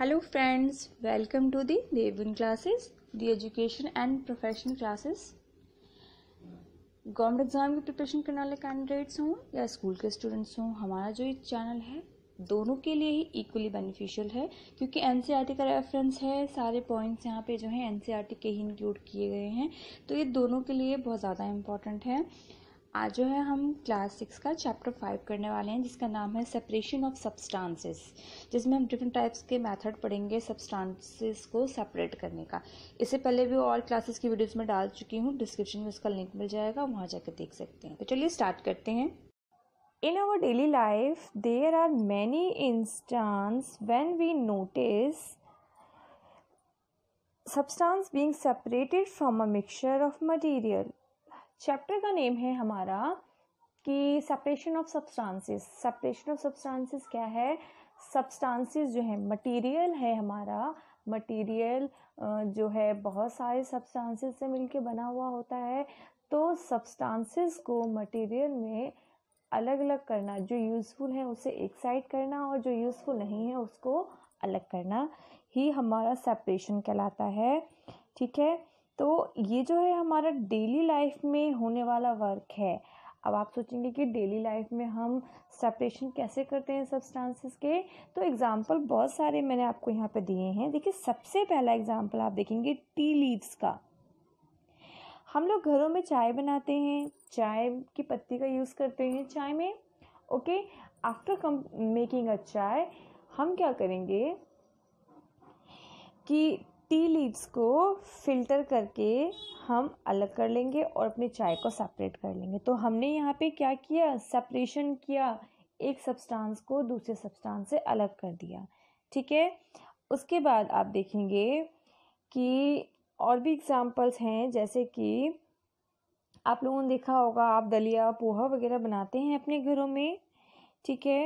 Hello friends welcome to the Devun classes the education and professional classes government exam की प्रिपरेशन करने वाले candidates हों या स्कूल के स्टूडेंट्स हों हमारा जो ये चैनल है दोनों के लिए ही इक्वली बेनिफिशियल है क्योंकि एन e का रेफरेंस है सारे पॉइंट्स यहाँ पे जो है एन e के ही इंक्लूड किए गए हैं तो ये दोनों के लिए बहुत ज़्यादा इम्पॉर्टेंट है आज जो है हम क्लास सिक्स का चैप्टर फाइव करने वाले हैं जिसका नाम है सेपरेशन ऑफ सब्सटेंसेस जिसमें हम डिफरेंट टाइप्स के मेथड पढ़ेंगे सब्सटेंसेस को सेपरेट करने का इससे पहले भी और क्लासेस की वीडियोस में डाल चुकी हूँ डिस्क्रिप्शन में उसका लिंक मिल जाएगा वहाँ जाकर देख सकते हैं तो चलिए स्टार्ट करते हैं in our daily life there are many instances when we notice substance being separated from a mixture of material chapter का नेम है हमारा कि separation of substances separation of substances क्या है सब्सटेंसेस जो है मटेरियल है हमारा मटेरियल जो है बहुत सारे सब्सटेंसेस से मिलके बना हुआ होता है तो सब्सटेंसेस को मटेरियल में अलग अलग करना जो यूज़फुल है उसे एक साइड करना और जो यूज़फुल नहीं है उसको अलग करना ही हमारा सेपरेशन कहलाता है ठीक है तो ये जो है हमारा डेली लाइफ में होने वाला वर्क है अब आप सोचेंगे कि डेली लाइफ में हम सेपरेशन कैसे करते हैं सब्सटेंसेस के तो एग्ज़ाम्पल बहुत सारे मैंने आपको यहाँ पे दिए हैं देखिए सबसे पहला एग्ज़ाम्पल आप देखेंगे टी लीव्स का हम लोग घरों में चाय बनाते हैं चाय की पत्ती का यूज़ करते हैं चाय में okay after come making a chai हम क्या करेंगे कि टी लीव्स को फ़िल्टर करके हम अलग कर लेंगे और अपने चाय को सेपरेट कर लेंगे तो हमने यहाँ पे क्या किया सेपरेशन किया एक सब्सटेंस को दूसरे सब्सटेंस से अलग कर दिया ठीक है उसके बाद आप देखेंगे कि और भी एग्जांपल्स हैं जैसे कि आप लोगों ने देखा होगा आप दलिया पोहा वगैरह बनाते हैं अपने घरों में ठीक है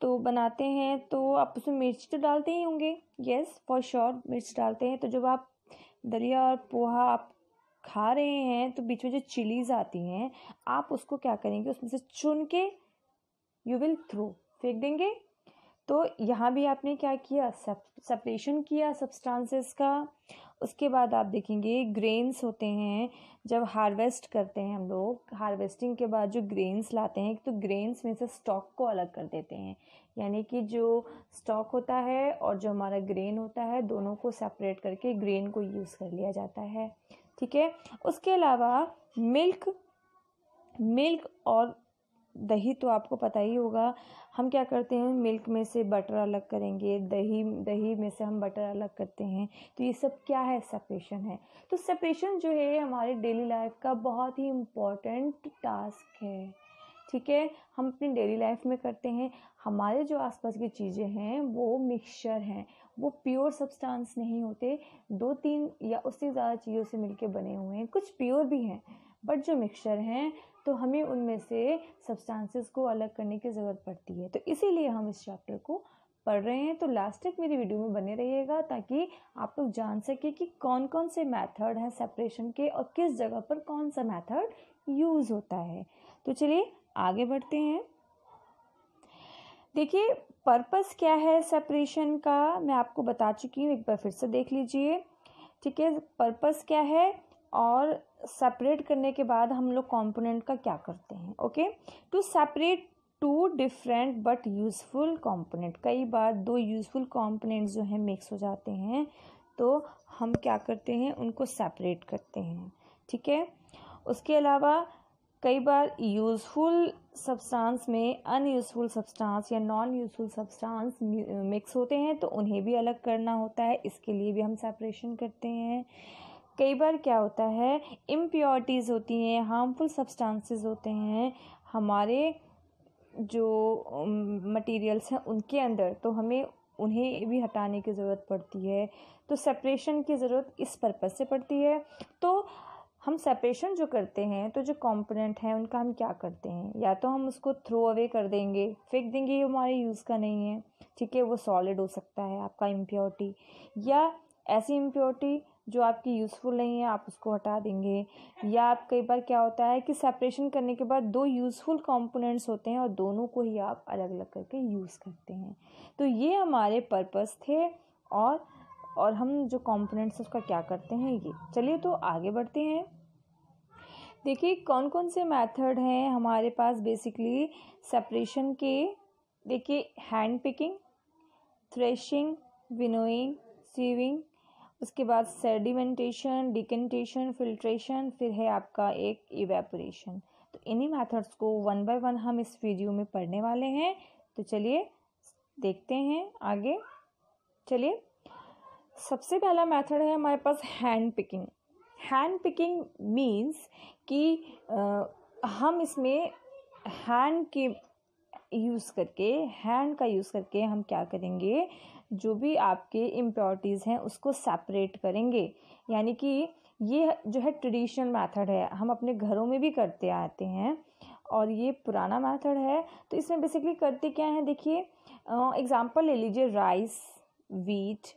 तो बनाते हैं तो आप उसमें मिर्च तो डालते ही होंगे येस फॉर श्योर मिर्च डालते हैं तो जब आप दलिया और पोहा आप खा रहे हैं तो बीच में जो चिलीज आती हैं आप उसको क्या करेंगे उसमें से चुन के यू विल थ्रो फेंक देंगे तो यहाँ भी आपने क्या किया सेपरेशन किया सब्सटेंसेस का उसके बाद आप देखेंगे ग्रेन्स होते हैं जब हार्वेस्ट करते हैं हम लोग हार्वेस्टिंग के बाद जो ग्रेन्स लाते हैं तो ग्रेन्स में से स्टॉक को अलग कर देते हैं यानी कि जो स्टॉक होता है और जो हमारा ग्रेन होता है दोनों को सेपरेट करके ग्रेन को यूज़ कर लिया जाता है ठीक है उसके अलावा मिल्क मिल्क और दही तो आपको पता ही होगा हम क्या करते हैं मिल्क में से बटर अलग करेंगे दही दही में से हम बटर अलग करते हैं तो ये सब क्या है सेपरेशन है तो सेपरेशन जो है हमारे डेली लाइफ का बहुत ही इम्पॉर्टेंट टास्क है ठीक है हम अपनी डेली लाइफ में करते हैं हमारे जो आसपास की चीज़ें हैं वो मिक्सचर हैं वो प्योर सब्सटेंस नहीं होते दो तीन या उससे ज़्यादा चीज़ों से मिलके बने हुए हैं कुछ प्योर भी हैं बट जो मिक्सचर हैं तो हमें उनमें से सब्सटेंसेस को अलग करने की ज़रूरत पड़ती है तो इसीलिए हम इस चैप्टर को पढ़ रहे हैं तो लास्ट तक मेरी वीडियो में बने रहिएगा ताकि आप लोग जान सके कि कौन कौन से मेथड हैं सेपरेशन के और किस जगह पर कौन सा मेथड यूज़ होता है तो चलिए आगे बढ़ते हैं देखिए पर्पस क्या है सेपरेशन का मैं आपको बता चुकी हूँ एक बार फिर से देख लीजिए ठीक है पर्पस क्या है और सेपरेट करने के बाद हम लोग कॉम्पोनेंट का क्या करते हैं okay to separate two different but useful component कई बार दो यूज़फुल कॉम्पोनेंट जो हैं मिक्स हो जाते हैं तो हम क्या करते हैं उनको सेपरेट करते हैं ठीक है उसके अलावा कई बार यूज़फुल सब्सटेंस में अनयूज़फुल सब्सटेंस या नॉन यूज़फुल सब्सटेंस मिक्स होते हैं तो उन्हें भी अलग करना होता है इसके लिए भी हम सेपरेशन करते हैं कई बार क्या होता है इम्प्योरिटीज़ होती हैं हार्मफुल सब्सटेंसेस होते हैं हमारे जो मटेरियल्स हैं उनके अंदर तो हमें उन्हें भी हटाने की ज़रूरत पड़ती है तो सेपरेशन की ज़रूरत इस पर्पज़ से पड़ती है तो हम सेपरेशन जो करते हैं तो जो कंपोनेंट हैं उनका हम क्या करते हैं या तो हम उसको थ्रो अवे कर देंगे फेंक देंगे ये हमारे यूज़ का नहीं है ठीक है वो सॉलिड हो सकता है आपका इम्प्योरिटी या ऐसी इम्प्योरिटी जो आपकी यूज़फुल नहीं है आप उसको हटा देंगे या आप कई बार क्या होता है कि सेपरेशन करने के बाद दो यूज़फुल कंपोनेंट्स होते हैं और दोनों को ही आप अलग अलग करके यूज़ करते हैं तो ये हमारे पर्पस थे और और हम जो कंपोनेंट्स उसका क्या करते हैं ये चलिए तो आगे बढ़ते हैं देखिए कौन कौन से मेथड हैं हमारे पास बेसिकली सेपरेशन के देखिए hand picking threshing winnowing sieving उसके बाद सेडिमेंटेशन डिकेंटेशन फिल्ट्रेशन फिर है आपका एक इवेपोरेशन तो इन्हीं मेथड्स को वन बाय वन हम इस वीडियो में पढ़ने वाले हैं तो चलिए देखते हैं आगे चलिए सबसे पहला मेथड है हमारे पास hand picking hand picking means कि आ, हम इसमें हैंड के यूज़ करके हैंड का यूज़ करके हम क्या करेंगे जो भी आपके इम्प्योरिटीज़ हैं उसको सेपरेट करेंगे यानी कि ये जो है ट्रेडिशनल मेथड है हम अपने घरों में भी करते आते हैं और ये पुराना मेथड है तो इसमें बेसिकली करते क्या हैं देखिए एग्ज़ाम्पल ले लीजिए राइस वीट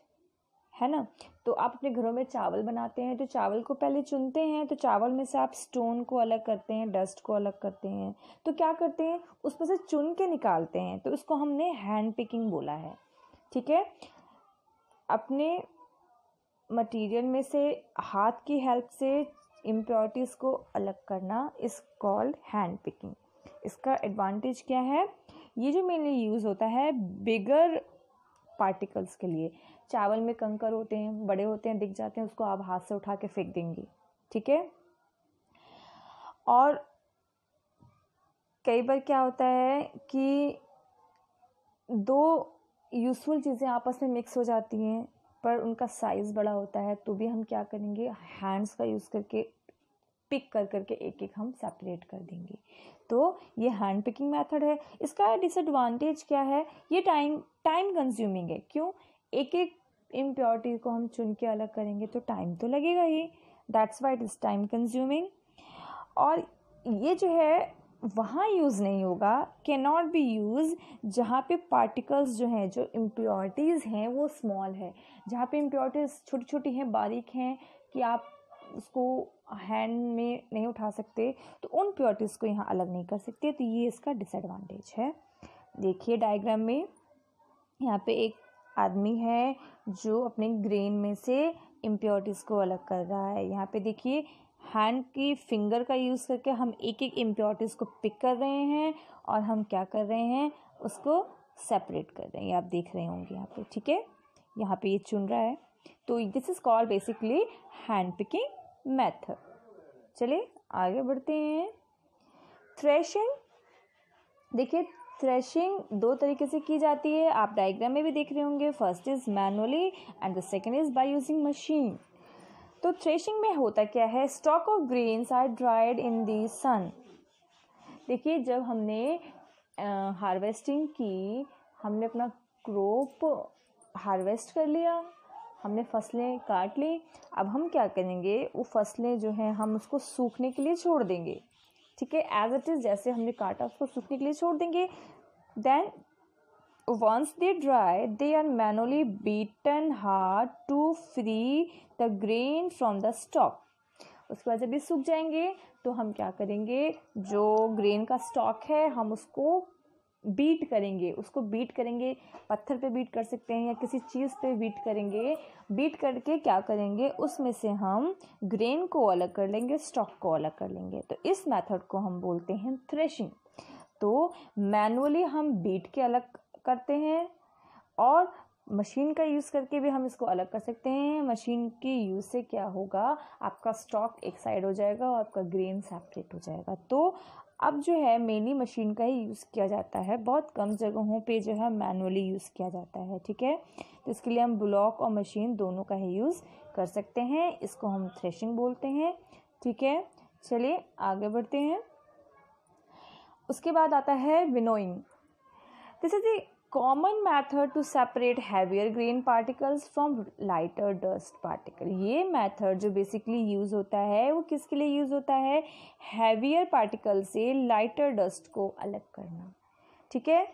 है ना तो आप अपने घरों में चावल बनाते हैं तो चावल को पहले चुनते हैं तो चावल में से आप स्टोन को अलग करते हैं डस्ट को अलग करते हैं तो क्या करते हैं उसमें से चुन के निकालते हैं तो इसको हमने हैंड पिकिंग बोला है ठीक है अपने मटेरियल में से हाथ की हेल्प से इम्प्योरिटीज़ को अलग करना इस कॉल्ड हैंड पिकिंग इसका एडवांटेज क्या है ये जो मेनली यूज़ होता है बिगर पार्टिकल्स के लिए चावल में कंकर होते हैं बड़े होते हैं दिख जाते हैं उसको आप हाथ से उठा के फेंक देंगे ठीक है और कई बार क्या होता है कि दो यूज़फुल चीज़ें आपस में मिक्स हो जाती हैं पर उनका साइज़ बड़ा होता है तो भी हम क्या करेंगे हैंड्स का यूज़ करके पिक कर करके एक एक हम सेपरेट कर देंगे तो ये हैंड पिकिंग मेथड है इसका डिसएडवांटेज क्या है ये टाइम टाइम कंज्यूमिंग है क्यों एक एक इम्प्योरिटी को हम चुन के अलग करेंगे तो टाइम तो लगेगा ही that's why it is time consuming और ये जो है वहाँ यूज़ नहीं होगा कैन नॉट बी यूज़ जहाँ पे पार्टिकल्स जो हैं जो इम्प्योरिटीज़ हैं वो स्मॉल है जहाँ पे इम्प्योरिटीज़ छोटी छोटी हैं बारीक हैं कि आप उसको हैंड में नहीं उठा सकते तो उन प्योरिटीज़ को यहाँ अलग नहीं कर सकते तो ये इसका डिसएडवांटेज है देखिए डायग्राम में यहाँ पे एक आदमी है जो अपने ग्रेन में से इम्प्योरिटीज़ को अलग कर रहा है यहाँ पे देखिए हैंड की फिंगर का यूज़ करके हम एक एक इम्प्योरिटीज़ को पिक कर रहे हैं और हम क्या कर रहे हैं उसको सेपरेट कर रहे हैं आप देख रहे होंगे यहाँ पे ठीक है यहाँ पे ये चुन रहा है तो this is called basically hand picking method चलिए आगे बढ़ते हैं थ्रेशिंग देखिए थ्रेशिंग दो तरीके से की जाती है आप डायग्राम में भी देख रहे होंगे first is manually and the second is by using machine तो थ्रेशिंग में होता क्या है stalk of grains are dried in the sun देखिए जब हमने हार्वेस्टिंग की हमने अपना क्रोप हार्वेस्ट कर लिया हमने फसलें काट ली अब हम क्या करेंगे वो फसलें जो हैं हम उसको सूखने के लिए छोड़ देंगे ठीक है एज इट इज़ जैसे हमने काटा उसको सूखने के लिए छोड़ देंगे then Once they dry, they are manually beaten hard to free the grain from the stalk. उसके बाद जब ये सूख जाएंगे तो हम क्या करेंगे जो ग्रेन का स्टॉक है हम उसको बीट करेंगे उसको बीट करेंगे पत्थर पे बीट कर सकते हैं या किसी चीज़ पे बीट करेंगे बीट करके क्या करेंगे उसमें से हम ग्रेन को अलग कर लेंगे स्टॉक को अलग कर लेंगे तो इस मेथड को हम बोलते हैं थ्रेशिंग तो मैनुअली हम बीट के अलग करते हैं और मशीन का यूज़ करके भी हम इसको अलग कर सकते हैं मशीन के यूज़ से क्या होगा आपका स्टॉक एक साइड हो जाएगा और आपका ग्रेन सेपरेट हो जाएगा तो अब जो है मेनली मशीन का ही यूज़ किया जाता है बहुत कम जगहों पे जो है मैनुअली यूज़ किया जाता है ठीक है तो इसके लिए हम ब्लॉक और मशीन दोनों का ही यूज़ कर सकते हैं इसको हम थ्रेशिंग बोलते हैं ठीक है चलिए आगे बढ़ते हैं उसके बाद आता है winnowing this is the common method to separate heavier grain particles from lighter dust particle ये मैथड जो बेसिकली यूज़ होता है वो किसके लिए यूज़ होता है हैवियर पार्टिकल से लाइटर डस्ट को अलग करना ठीक है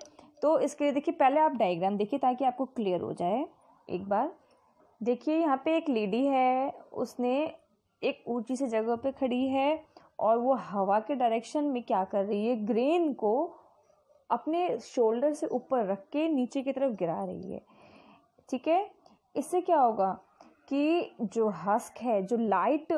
तो इसके लिए देखिए पहले आप डायग्राम देखिए ताकि आपको क्लियर हो जाए एक बार देखिए यहाँ पे एक लेडी है उसने एक ऊंची से जगह पे खड़ी है और वो हवा के डायरेक्शन में क्या कर रही है ग्रेन को अपने शोल्डर से ऊपर रख के नीचे की तरफ गिरा रही है ठीक है इससे क्या होगा कि जो हस्क है जो लाइट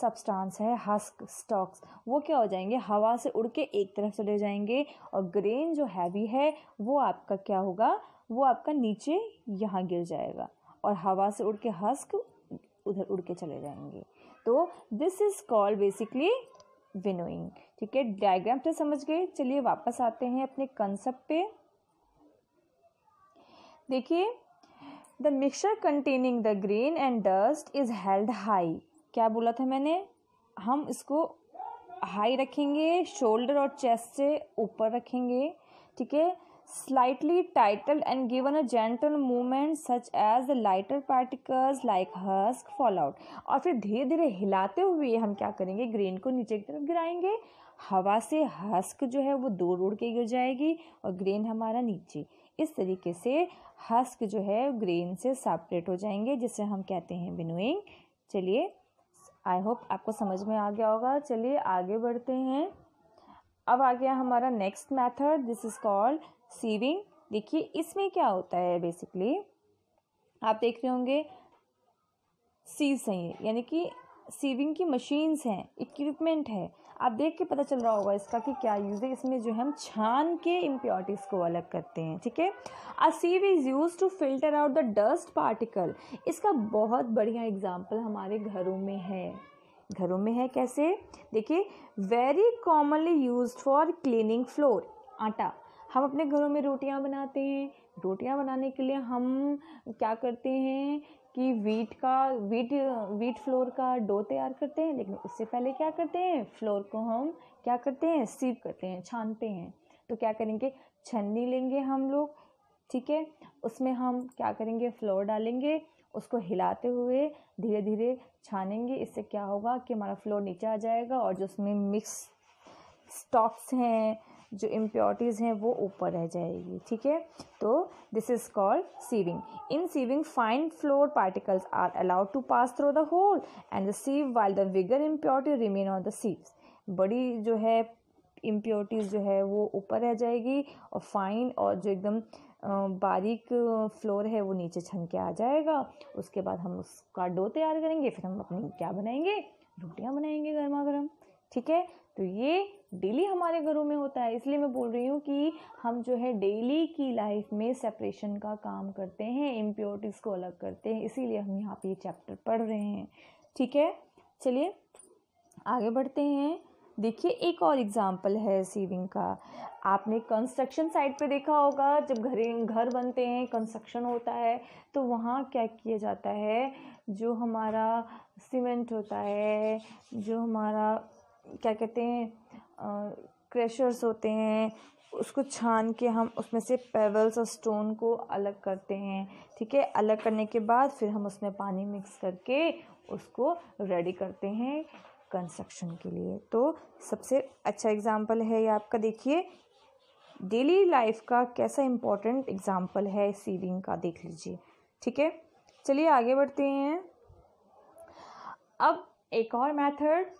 सब्सटेंस है हस्क स्टॉक्स वो क्या हो जाएंगे हवा से उड़ के एक तरफ चले जाएंगे और ग्रेन जो हैवी है वो आपका क्या होगा वो आपका नीचे यहाँ गिर जाएगा और हवा से उड़ के हस्क उधर उड़ के चले जाएंगे तो this is called basically winnowing ठीक है डायग्राम तो समझ गए चलिए वापस आते हैं अपने कंसेप्ट पे देखिए the mixture containing the grain and dust is held high क्या बोला था मैंने हम इसको हाई रखेंगे शोल्डर और चेस्ट से ऊपर रखेंगे ठीक है slightly tilted and given a gentle movement such as the lighter particles like husk fall out और फिर धीरे धीरे हिलाते हुए हम क्या करेंगे ग्रेन को नीचे की तरफ गिराएंगे हवा से हस्क जो है वो दूर उड़ के गिर जाएगी और ग्रेन हमारा नीचे इस तरीके से हस्क जो है ग्रेन से सेपरेट हो जाएंगे जिसे हम कहते हैं विनोइंग चलिए आई होप आपको समझ में आ गया होगा चलिए आगे बढ़ते हैं अब आ गया हमारा next method this is called sieving देखिए इसमें क्या होता है बेसिकली आप देख रहे होंगे सीव्स हैं यानी कि सीविंग की मशीन्स हैं इक्विपमेंट है आप देख के पता चल रहा होगा इसका कि क्या यूज़ है इसमें जो है हम छान के इम्प्योरिटीज़ को अलग करते हैं ठीक है a sieve is use to filter out the dust particle इसका बहुत बढ़िया एग्जाम्पल हमारे घरों में है घरों में है कैसे देखिए very commonly use for cleaning flour आटा हम अपने घरों में रोटियां बनाते हैं रोटियां बनाने के लिए हम क्या करते हैं कि वीट का वीट वीट फ्लोर का डो तैयार करते हैं लेकिन उससे पहले क्या करते हैं फ्लोर को हम क्या करते हैं सीव करते हैं छानते हैं तो क्या करेंगे छन्नी लेंगे हम लोग ठीक है उसमें हम क्या करेंगे फ्लोर डालेंगे उसको हिलाते हुए धीरे धीरे छानेंगे इससे क्या होगा कि हमारा फ्लोर नीचे आ जाएगा और जो उसमें मिक्स स्टॉक्स हैं जो इम्प्योरिटीज़ हैं वो ऊपर रह जाएगी ठीक है तो this is called sieving in sieving fine flour particles are allowed to pass through the hole and the sieve while the bigger impurity remain on the sieves बड़ी जो है इम्प्योरिटीज़ जो है वो ऊपर रह जाएगी और फाइन और जो एकदम बारीक फ्लोर है वो नीचे छन के आ जाएगा उसके बाद हम उसका डो तैयार करेंगे फिर हम अपनी क्या बनाएंगे रोटियाँ बनाएंगे गर्मा गर्म ठीक है तो ये डेली हमारे घरों में होता है इसलिए मैं बोल रही हूँ कि हम जो है डेली की लाइफ में सेपरेशन का काम करते हैं इम्प्योरिटीज़ को अलग करते हैं इसीलिए हम यहाँ पे ये चैप्टर पढ़ रहे हैं ठीक है चलिए आगे बढ़ते हैं देखिए एक और एग्जाम्पल है सीविंग का आपने कंस्ट्रक्शन साइट पे देखा होगा जब घर घर बनते हैं कंस्ट्रक्शन होता है तो वहाँ क्या किया जाता है जो हमारा सीमेंट होता है जो हमारा क्या कहते हैं क्रेशर्स होते हैं उसको छान के हम उसमें से पेबल्स और स्टोन को अलग करते हैं ठीक है अलग करने के बाद फिर हम उसमें पानी मिक्स करके उसको रेडी करते हैं कंस्ट्रक्शन के लिए तो सबसे अच्छा एग्ज़ाम्पल है ये आपका देखिए डेली लाइफ का कैसा इम्पोर्टेंट एग्ज़ाम्पल है सीविंग का देख लीजिए ठीक है चलिए आगे बढ़ते हैं अब एक और method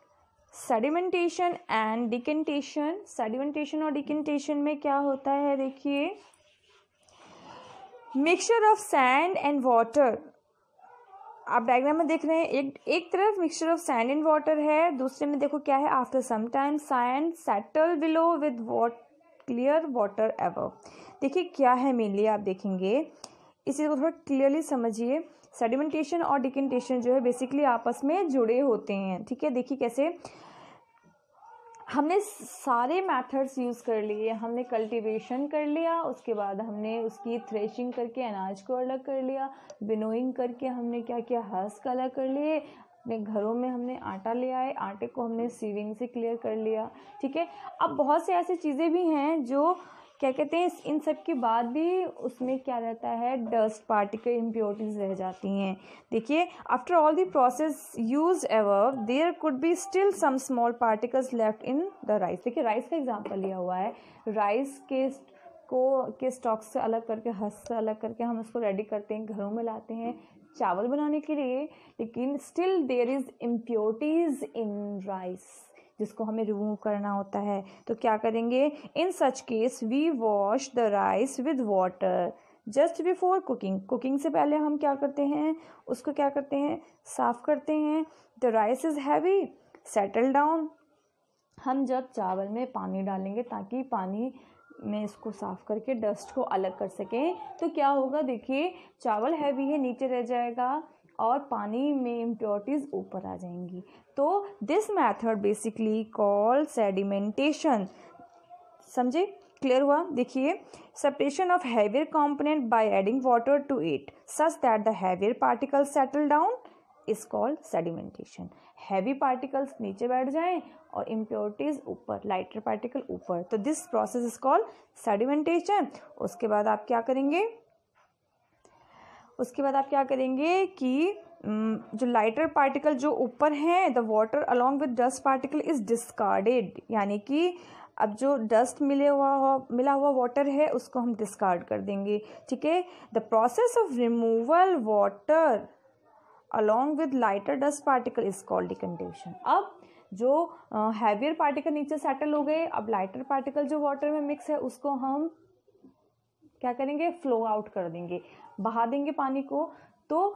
sedimentation and decantation sedimentation और डिकेंटेशन में क्या होता है देखिए mixture of sand and water आप डायग्राम में देख रहे हैं एक एक तरफ mixture of sand and water है दूसरे में देखो क्या है after some time sand settle below with what clear water ever देखिए क्या है मेनली आप देखेंगे इसी को थोड़ा क्लियरली समझिए सेडिमेंटेशन और डिकेंटेशन जो है बेसिकली आपस में जुड़े होते हैं ठीक है देखिए कैसे हमने सारे मेथड्स यूज़ कर लिए हमने कल्टीवेशन कर लिया उसके बाद हमने उसकी थ्रेशिंग करके अनाज को अलग कर लिया बिनोइंग करके हमने क्या किया हस्क अलग कर लिए अपने घरों में हमने आटा ले आए आटे को हमने सीविंग से क्लियर कर लिया ठीक है अब बहुत से ऐसी चीज़ें भी हैं जो क्या कहते हैं इन सब के बाद भी उसमें क्या रहता है डस्ट पार्टिकल इम्प्योरिटीज रह जाती हैं देखिए after all the process use however there could be still some small particles left in the rice देखिए राइस का एग्जाम्पल लिया हुआ है राइस के को के स्टॉक से अलग करके हस से अलग करके हम उसको रेडी करते हैं घरों में लाते हैं चावल बनाने के लिए लेकिन still there is impurities in rice जिसको हमें रिमूव करना होता है तो क्या करेंगे in such case we wash the rice with water just before cooking cooking से पहले हम क्या करते हैं उसको क्या करते हैं साफ़ करते हैं the rice is heavy settle down हम जब चावल में पानी डालेंगे ताकि पानी में इसको साफ़ करके डस्ट को अलग कर सकें तो क्या होगा देखिए चावल हैवी है नीचे रह जाएगा और पानी में इम्प्योरिटीज़ ऊपर आ जाएंगी तो this method basically call sedimentation समझे क्लियर हुआ देखिए separation of heavier component by adding water to it such that the heavier particle settle down is called sedimentation heavy particles नीचे बैठ जाएं और इम्प्योरिटीज ऊपर लाइटर पार्टिकल ऊपर तो this process is called sedimentation उसके बाद आप क्या करेंगे उसके बाद आप क्या करेंगे कि जो लाइटर पार्टिकल जो ऊपर हैं the water along with dust particle is discarded यानी कि अब जो डस्ट मिले हुआ हो मिला हुआ वाटर है उसको हम डिस्कार्ड कर देंगे ठीक है the process of removal water along with lighter dust particle is called decantation अब जो हैवियर पार्टिकल नीचे सेटल हो गए अब लाइटर पार्टिकल जो वाटर में मिक्स है उसको हम क्या करेंगे फ्लो आउट कर देंगे बहा देंगे पानी को तो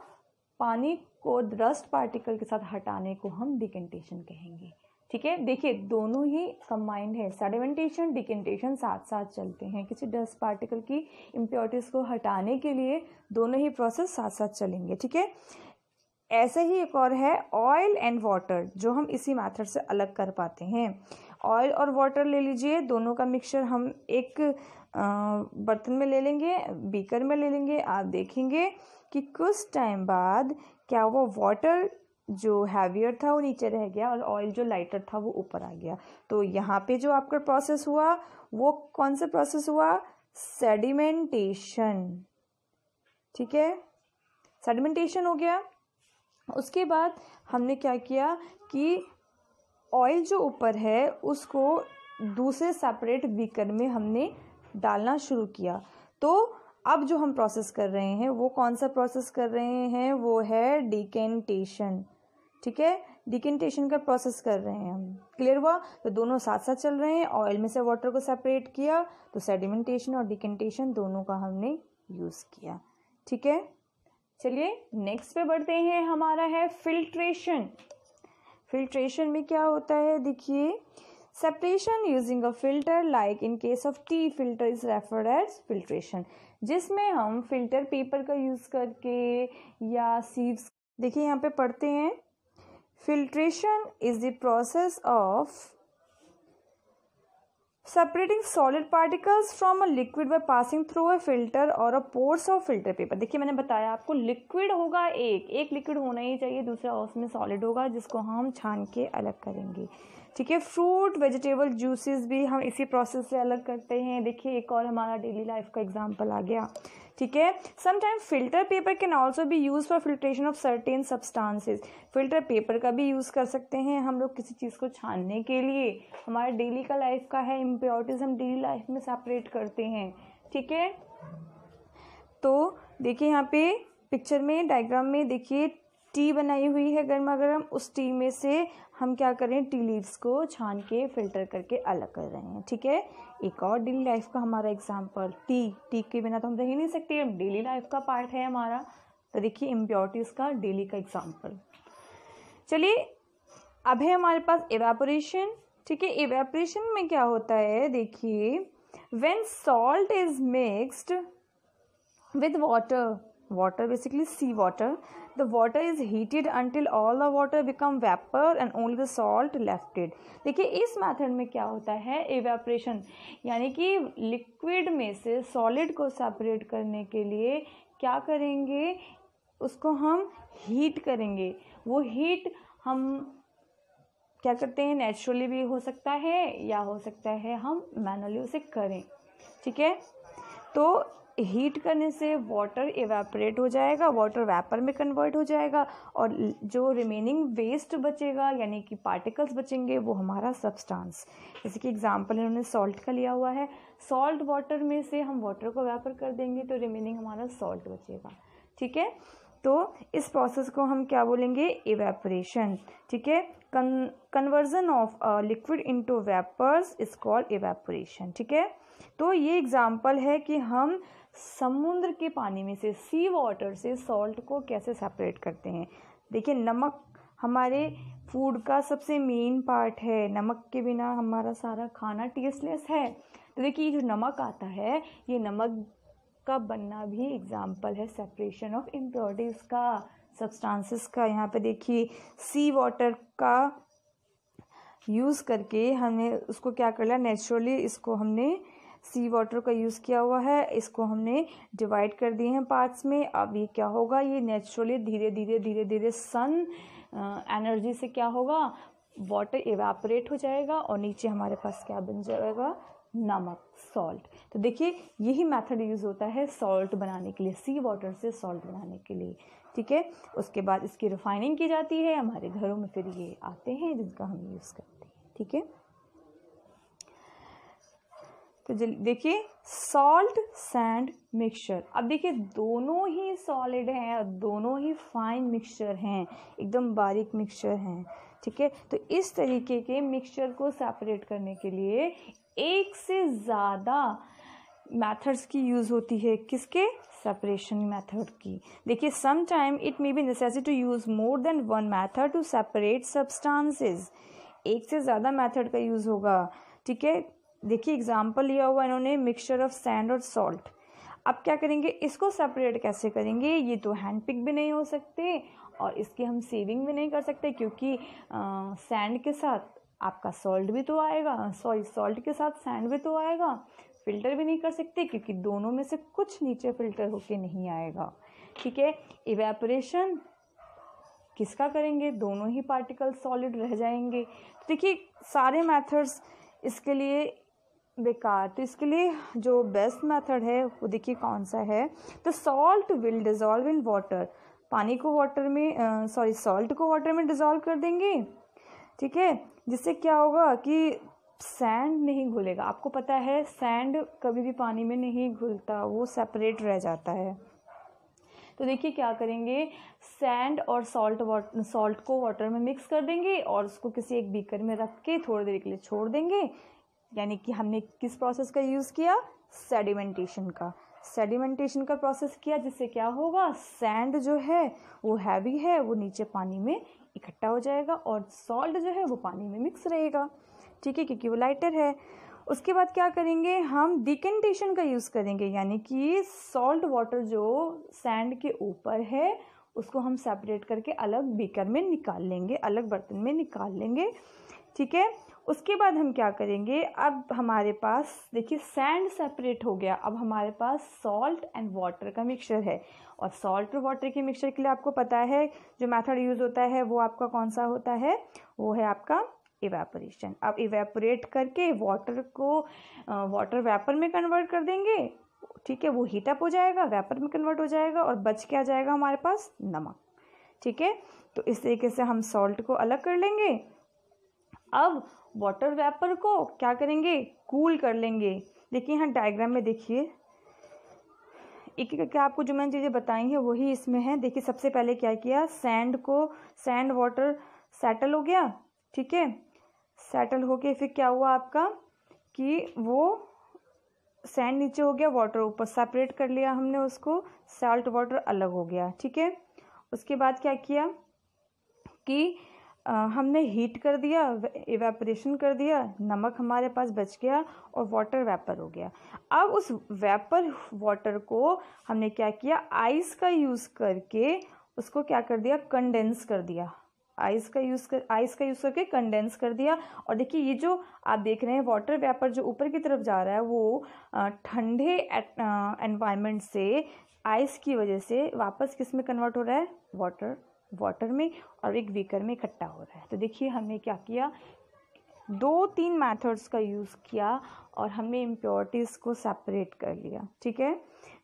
पानी को डस्ट पार्टिकल के साथ हटाने को हम डिकेंटेशन कहेंगे ठीक है देखिए दोनों ही कम्बाइंड है सेडिमेंटेशन डिकेंटेशन साथ साथ चलते हैं किसी डस्ट पार्टिकल की इम्प्योरिटीज को हटाने के लिए दोनों ही प्रोसेस साथ साथ चलेंगे ठीक है ऐसे ही एक और है ऑयल एंड वाटर जो हम इसी मेथड से अलग कर पाते हैं ऑयल और वाटर ले लीजिए दोनों का मिक्सचर हम एक बर्तन में ले लेंगे बीकर में ले लेंगे आप देखेंगे कि कुछ टाइम बाद क्या वो वाटर जो हैवियर था वो नीचे रह गया और ऑयल जो लाइटर था वो ऊपर आ गया तो यहाँ पे जो आपका प्रोसेस हुआ वो कौन सा प्रोसेस हुआ सेडिमेंटेशन ठीक है सेडिमेंटेशन हो गया उसके बाद हमने क्या किया कि ऑयल जो ऊपर है उसको दूसरे सेपरेट बीकर में हमने डालना शुरू किया तो अब जो हम प्रोसेस कर रहे हैं वो कौन सा प्रोसेस कर रहे हैं वो है डिकेंटेशन ठीक है डिकेंटेशन का प्रोसेस कर रहे हैं हम क्लियर हुआ तो दोनों साथ साथ चल रहे हैं ऑयल में से वाटर को सेपरेट किया तो सेडिमेंटेशन और डिकेंटेशन दोनों का हमने यूज़ किया ठीक है चलिए नेक्स्ट पे बढ़ते हैं हमारा है फिल्ट्रेशन फिल्ट्रेशन में क्या होता है देखिए separation using a filter like in case of tea filter is refer as filtration जिसमें हम फिल्टर पेपर का यूज़ करके या सीव्स देखिए यहाँ पे पढ़ते हैं filtration is the process of separating solid particles from a liquid by passing through a filter और a pores of filter paper देखिए मैंने बताया आपको लिक्विड होगा एक एक लिक्विड होना ही चाहिए दूसरा उसमें सॉलिड होगा जिसको हम छान के अलग करेंगे ठीक है फ्रूट वेजिटेबल जूसेस भी हम इसी प्रोसेस से अलग करते हैं देखिए एक और हमारा डेली लाइफ का एग्जाम्पल आ गया ठीक है sometime filter paper can also भी use for filtration of certain substances filter paper का भी यूज़ कर सकते हैं हम लोग किसी चीज़ को छानने के लिए हमारे डेली का लाइफ का है इम्प्योरिटीज़ हम डेली लाइफ में सेपरेट करते हैं ठीक है तो देखिए यहाँ पे पिक्चर में डायग्राम में देखिए टी बनाई हुई है गर्मा गर्म उस टी में से हम क्या कर रहे हैं टी लीव्स को छान के फिल्टर करके अलग कर रहे हैं ठीक है एक और डेली लाइफ का हमारा एग्जाम्पल टी टी के बिना तो हम रह ही नहीं सकते डेली लाइफ का पार्ट है हमारा तो देखिए इम्प्योरिटीज़ का डेली का एग्जाम्पल चलिए अब है हमारे पास एवेपोरेशन ठीक है एवेपोरेशन में क्या होता है देखिए when salt is mixed with water water basically sea water the water is heated until all the water become vapor and only the salt left it देखिए इस मेथड में क्या होता है एवेपरेशन यानी कि लिक्विड में से सॉलिड को सेपरेट करने के लिए क्या करेंगे उसको हम हीट करेंगे वो हीट हम क्या करते हैं नेचुरली भी हो सकता है या हो सकता है हम मैनुअली उसे करें ठीक है तो हीट करने से वाटर एवेपरेट हो जाएगा वाटर वेपर में कन्वर्ट हो जाएगा और जो रिमेनिंग वेस्ट बचेगा यानी कि पार्टिकल्स बचेंगे वो हमारा सब्सटेंस जैसे कि एग्जांपल इन्होंने सॉल्ट का लिया हुआ है सॉल्ट वाटर में से हम वाटर को वेपर कर देंगे तो रिमेनिंग हमारा सॉल्ट बचेगा ठीक है तो इस प्रोसेस को हम क्या बोलेंगे एवेपोरेशन ठीक है conversion of liquid into vapours is called evaporation ठीक है तो ये एग्जांपल है कि हम समुद्र के पानी में से सी वाटर से सॉल्ट को कैसे सेपरेट करते हैं देखिए नमक हमारे फूड का सबसे मेन पार्ट है नमक के बिना हमारा सारा खाना टेस्टलेस है तो देखिए ये जो नमक आता है ये नमक का बनना भी एग्जाम्पल है सेपरेशन ऑफ इम्प्योरिटीज़ का सब्सटेंसेस का यहाँ पे देखिए सी वाटर का यूज़ करके हमने उसको क्या कर लिया नेचुरली इसको हमने सी वाटर का यूज़ किया हुआ है इसको हमने डिवाइड कर दिए हैं पार्ट्स में अब ये क्या होगा ये नेचुरली धीरे धीरे धीरे धीरे सन एनर्जी से क्या होगा वाटर एवेपरेट हो जाएगा और नीचे हमारे पास क्या बन जाएगा नमक सॉल्ट तो देखिए यही मेथड यूज़ होता है सॉल्ट बनाने के लिए सी वाटर से सॉल्ट बनाने के लिए ठीक है उसके बाद इसकी रिफाइनिंग की जाती है हमारे घरों में फिर ये आते हैं जिनका हम यूज़ करते हैं ठीक है तो देखिए सॉल्ट सैंड मिक्सचर अब देखिए दोनों ही सॉलिड हैं और दोनों ही फाइन मिक्सचर हैं एकदम बारीक मिक्सचर हैं ठीक है तो इस तरीके के मिक्सचर को सेपरेट करने के लिए एक से ज़्यादा मैथड्स की यूज़ होती है किसके सेपरेशन मेथड की देखिए some time it may be necessary to use more than one method to separate substances एक से ज़्यादा मेथड का यूज़ होगा ठीक है देखिए एग्जाम्पल लिया हुआ इन्होंने मिक्सचर ऑफ सैंड और सॉल्ट अब क्या करेंगे इसको सेपरेट कैसे करेंगे ये तो हैंड पिक भी नहीं हो सकते और इसकी हम सेविंग भी नहीं कर सकते क्योंकि सैंड के साथ आपका सॉल्ट भी तो आएगा सॉरी सॉल्ट के साथ सैंड भी तो आएगा फिल्टर भी नहीं कर सकते क्योंकि दोनों में से कुछ नीचे फिल्टर होके नहीं आएगा ठीक है इवेपोरेशन किसका करेंगे दोनों ही पार्टिकल सॉलिड रह जाएंगे तो देखिए सारे मेथड्स इसके लिए बेकार तो इसके लिए जो बेस्ट मेथड है वो देखिए कौन सा है the salt will dissolve in water पानी को वाटर में सॉरी सॉल्ट को वाटर में डिजॉल्व कर देंगे ठीक है जिससे क्या होगा कि सैंड नहीं घुलेगा आपको पता है सैंड कभी भी पानी में नहीं घुलता वो सेपरेट रह जाता है तो देखिए क्या करेंगे सैंड और सॉल्ट वाटर सॉल्ट को वाटर में मिक्स कर देंगे और उसको किसी एक बीकर में रख के थोड़ी देर के लिए छोड़ देंगे यानी कि हमने किस प्रोसेस का यूज़ किया सेडिमेंटेशन का सेडिमेंटेशन का प्रोसेस किया जिससे क्या होगा सैंड जो है वो हैवी है वो नीचे पानी में इकट्ठा हो जाएगा और सॉल्ट जो है वो पानी में मिक्स रहेगा ठीक है क्योंकि वो लाइटर है उसके बाद क्या करेंगे हम डिकेंटेशन का यूज़ करेंगे यानी कि सॉल्ट वाटर जो सैंड के ऊपर है उसको हम सेपरेट करके अलग बीकर में निकाल लेंगे अलग बर्तन में निकाल लेंगे ठीक है उसके बाद हम क्या करेंगे अब हमारे पास देखिए सैंड सेपरेट हो गया अब हमारे पास सॉल्ट एंड वाटर का मिक्सचर है और सॉल्ट और वाटर के मिक्सचर के लिए आपको पता है जो मेथड यूज़ होता है वो आपका कौन सा होता है वो है आपका इवेपोरेशन अब इवेपोरेट करके वाटर को वाटर वेपर में कन्वर्ट कर देंगे ठीक है वो हीटअप हो जाएगा वेपर में कन्वर्ट हो जाएगा और बच के आ जाएगा हमारे पास नमक ठीक है तो इस तरीके से हम सॉल्ट को अलग कर लेंगे अब वाटर वेपर को क्या करेंगे कूल कर लेंगे देखिए यहाँ डायग्राम में देखिए एक एक आपको जो मैंने चीज़ें बताई हैं वही इसमें है देखिए सबसे पहले क्या किया सैंड को सैंड वाटर सेटल हो गया ठीक है सेटल हो गया फिर क्या हुआ आपका कि वो सैंड नीचे हो गया वाटर ऊपर सेपरेट कर लिया हमने उसको सॉल्ट वाटर अलग हो गया ठीक है उसके बाद क्या किया कि हमने हीट कर दिया एवेपोरेशन कर दिया नमक हमारे पास बच गया और वाटर वेपर हो गया अब उस वेपर वाटर को हमने क्या किया आइस का यूज़ करके उसको क्या कर दिया कंडेंस कर दिया आइस का यूज़ कर आइस का यूज़ करके कंडेंस कर दिया और देखिए ये जो आप देख रहे हैं वाटर वेपर जो ऊपर की तरफ जा रहा है वो ठंडे एनवायरनमेंट से आइस की वजह से वापस किस में कन्वर्ट हो रहा है वाटर वाटर में और एक बीकर में इकट्ठा हो रहा है तो देखिए हमने क्या किया दो तीन मेथड्स का यूज़ किया और हमने इम्प्योरिटीज़ को सेपरेट कर लिया ठीक है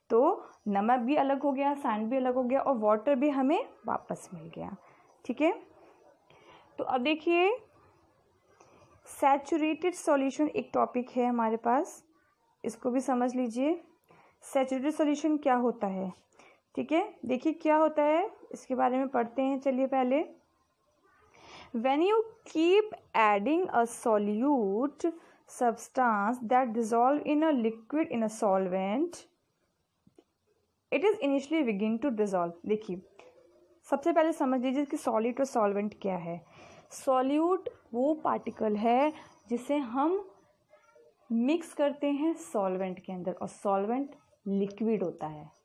तो नमक भी अलग हो गया सैंड भी अलग हो गया और वाटर भी हमें वापस मिल गया ठीक है तो अब देखिए सैचुरेटेड सॉल्यूशन एक टॉपिक है हमारे पास इसको भी समझ लीजिए सैचुरेटेड सॉल्यूशन क्या होता है ठीक है देखिए क्या होता है इसके बारे में पढ़ते हैं चलिए पहले when you keep adding a solute substance that dissolve in a liquid in a solvent it is initially विगिन टू डिजोल्व देखिए सबसे पहले समझ लीजिए कि सॉलिड और सॉल्वेंट क्या है सॉल्यूट वो पार्टिकल है जिसे हम मिक्स करते हैं सॉल्वेंट के अंदर और सॉल्वेंट लिक्विड होता है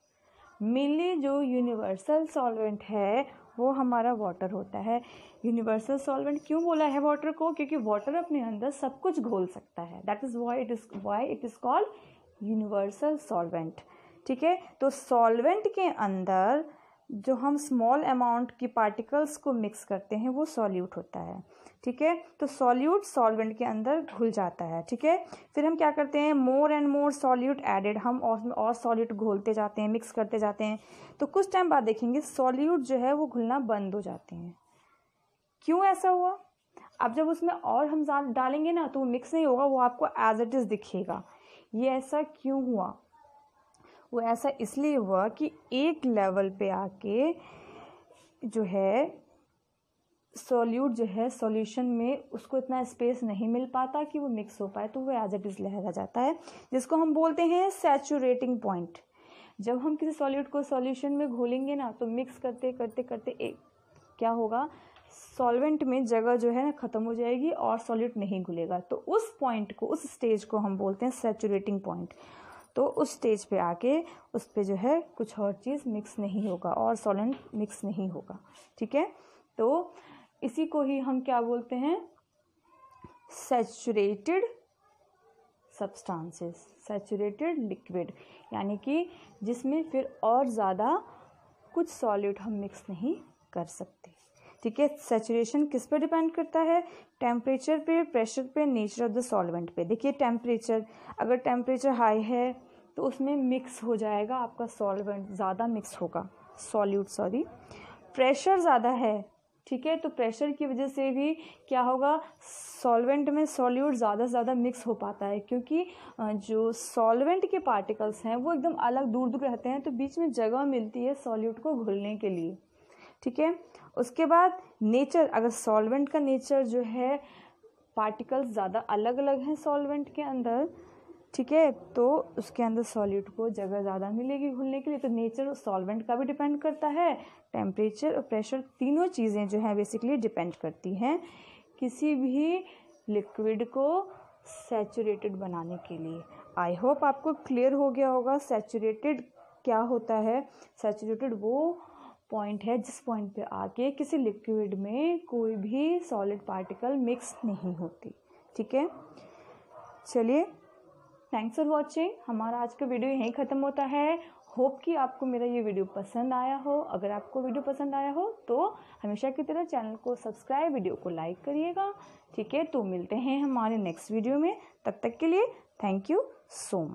मेनली जो यूनिवर्सल सॉल्वेंट है वो हमारा वाटर होता है यूनिवर्सल सॉल्वेंट क्यों बोला है वाटर को क्योंकि वाटर अपने अंदर सब कुछ घोल सकता है that is why it is why it is called universal solvent ठीक है तो सॉल्वेंट के अंदर जो हम स्मॉल अमाउंट की पार्टिकल्स को मिक्स करते हैं वो सॉल्यूट होता है ठीक है तो सॉल्यूट सॉल्वेंट के अंदर घुल जाता है ठीक है फिर हम क्या करते हैं more and more solute added हम और और सॉल्यूट घोलते जाते हैं मिक्स करते जाते हैं तो कुछ टाइम बाद देखेंगे सॉल्यूट जो है वो घुलना बंद हो जाते हैं क्यों ऐसा हुआ अब जब उसमें और हम डालेंगे ना तो मिक्स नहीं होगा वो आपको एज इट इज़ दिखेगा ये ऐसा क्यों हुआ वो ऐसा इसलिए हुआ कि एक लेवल पे आके जो है सॉल्यूट जो है सॉल्यूशन में उसको इतना स्पेस नहीं मिल पाता कि वो मिक्स हो पाए तो वो एज इट इज़ लहरा जाता है जिसको हम बोलते हैं सैचुरेटिंग पॉइंट जब हम किसी सॉल्यूट को सॉल्यूशन में घोलेंगे ना तो मिक्स करते करते करते एक क्या होगा सॉल्वेंट में जगह जो है ना ख़त्म हो जाएगी और सॉल्यूट नहीं घुलेगा तो उस पॉइंट को उस स्टेज को हम बोलते हैं सैचुरेटिंग पॉइंट तो उस स्टेज पे आके उस पर जो है कुछ और चीज़ मिक्स नहीं होगा और सॉलेंट मिक्स नहीं होगा ठीक है तो इसी को ही हम क्या बोलते हैं सेचुरेटेड सब्सटेंसेस सेचुरेटेड लिक्विड यानी कि जिसमें फिर और ज़्यादा कुछ सॉलिड हम मिक्स नहीं कर सकते ठीक है सेचुरेशन किस पे डिपेंड करता है टेम्परेचर पे प्रेशर पे नेचर ऑफ द सॉल्वेंट पे देखिए टेम्परेचर अगर टेम्परेचर हाई है तो उसमें मिक्स हो जाएगा आपका सॉल्वेंट ज़्यादा मिक्स होगा सॉल्यूट सॉरी प्रेशर ज़्यादा है ठीक है तो प्रेशर की वजह से भी क्या होगा सॉल्वेंट में सॉल्यूट ज़्यादा से ज़्यादा मिक्स हो पाता है क्योंकि जो सॉल्वेंट के पार्टिकल्स हैं वो एकदम अलग दूर दूर रहते हैं तो बीच में जगह मिलती है सॉल्यूट को घुलने के लिए ठीक है उसके बाद नेचर अगर सॉल्वेंट का नेचर जो है पार्टिकल्स ज़्यादा अलग अलग हैं सॉल्वेंट के अंदर ठीक है तो उसके अंदर सॉल्यूट को जगह ज़्यादा मिलेगी घुलने के लिए तो नेचर और सॉल्वेंट का भी डिपेंड करता है टेम्परेचर और प्रेशर तीनों चीज़ें जो हैं बेसिकली डिपेंड करती हैं किसी भी लिक्विड को सेचुरेटेड बनाने के लिए आई होप आपको क्लियर हो गया होगा सेचुरेटेड क्या होता है सेचुरेटेड वो पॉइंट है जिस पॉइंट पे आके किसी लिक्विड में कोई भी सॉलिड पार्टिकल मिक्स नहीं होती ठीक है चलिए थैंक्स फॉर वॉचिंग हमारा आज का वीडियो यहीं ख़त्म होता है होप कि आपको मेरा ये वीडियो पसंद आया हो अगर आपको वीडियो पसंद आया हो तो हमेशा की तरह चैनल को सब्सक्राइब वीडियो को लाइक करिएगा ठीक है तो मिलते हैं हमारे नेक्स्ट वीडियो में तब तक, तक के लिए थैंक यू सो मच